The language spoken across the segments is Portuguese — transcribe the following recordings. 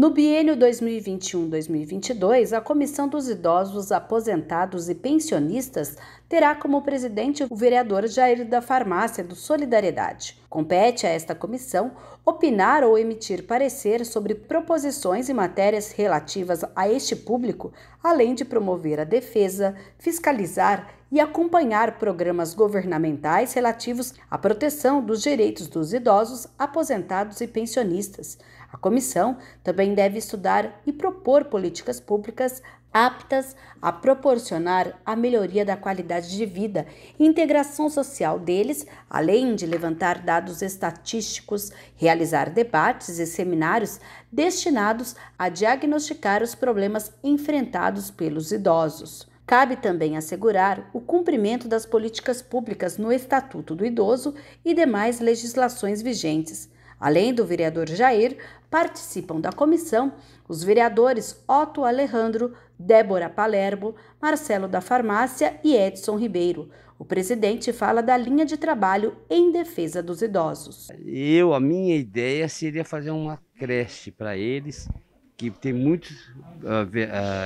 No biênio 2021-2022, a Comissão dos Idosos, Aposentados e Pensionistas terá como presidente o vereador Jair da Farmácia do Solidariedade. Compete a esta comissão opinar ou emitir parecer sobre proposições e matérias relativas a este público, além de promover a defesa, fiscalizar e acompanhar programas governamentais relativos à proteção dos direitos dos idosos, aposentados e pensionistas. A comissão também deve estudar e propor políticas públicas aptas a proporcionar a melhoria da qualidade de vida e integração social deles, além de levantar dados estatísticos, realizar debates e seminários destinados a diagnosticar os problemas enfrentados pelos idosos. Cabe também assegurar o cumprimento das políticas públicas no Estatuto do Idoso e demais legislações vigentes Além do vereador Jair, participam da comissão os vereadores Otto Alejandro, Débora Palermo, Marcelo da Farmácia e Edson Ribeiro. O presidente fala da linha de trabalho em defesa dos idosos. Eu, a minha ideia seria fazer uma creche para eles, que tem muitos uh,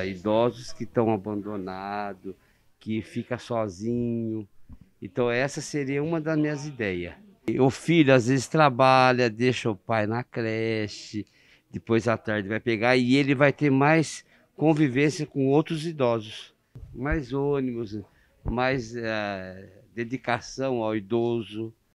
uh, idosos que estão abandonados, que fica sozinho. Então essa seria uma das minhas ideias. O filho às vezes trabalha, deixa o pai na creche, depois à tarde vai pegar e ele vai ter mais convivência com outros idosos. Mais ônibus, mais eh, dedicação ao idoso.